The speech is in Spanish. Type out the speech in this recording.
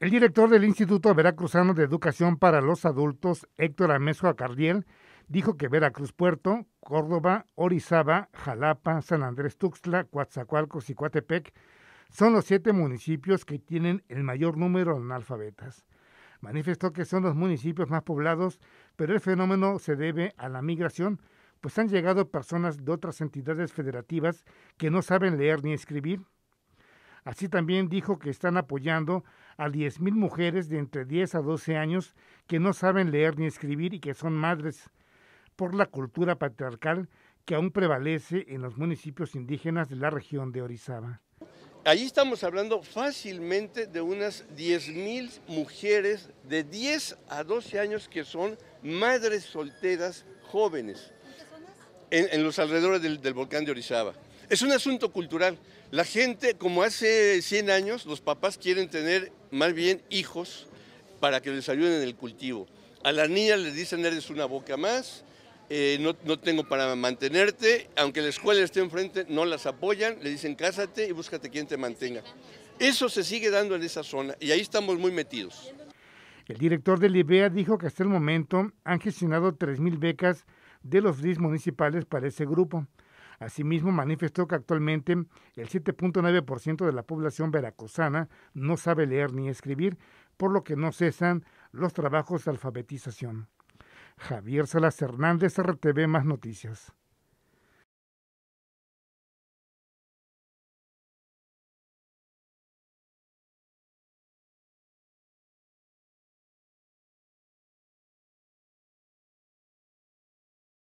El director del Instituto Veracruzano de Educación para los Adultos, Héctor Amesco Acardiel, dijo que Veracruz Puerto, Córdoba, Orizaba, Jalapa, San Andrés Tuxtla, Coatzacoalcos y Coatepec son los siete municipios que tienen el mayor número de analfabetas. Manifestó que son los municipios más poblados, pero el fenómeno se debe a la migración, pues han llegado personas de otras entidades federativas que no saben leer ni escribir Así también dijo que están apoyando a 10.000 mujeres de entre 10 a 12 años que no saben leer ni escribir y que son madres por la cultura patriarcal que aún prevalece en los municipios indígenas de la región de Orizaba. Allí estamos hablando fácilmente de unas 10.000 mujeres de 10 a 12 años que son madres solteras jóvenes en, los alrededores del volcán de Orizaba. Es un asunto cultural. La gente, como hace 100 años, los papás quieren tener más bien hijos para que les ayuden en el cultivo. A la niña les dicen, eres una boca más, eh, no, no, tengo para mantenerte, aunque la escuela esté enfrente, no las apoyan, le dicen, cásate y búscate quien te mantenga. Eso se sigue dando en esa zona y ahí estamos muy metidos. El director del IBEA dijo que hasta el momento han gestionado 3.000 becas de los DIS municipales para ese grupo. Asimismo, manifestó que actualmente el 7.9% de la población veracruzana no sabe leer ni escribir, por lo que no cesan los trabajos de alfabetización. Javier Salas Hernández, RTV Más Noticias.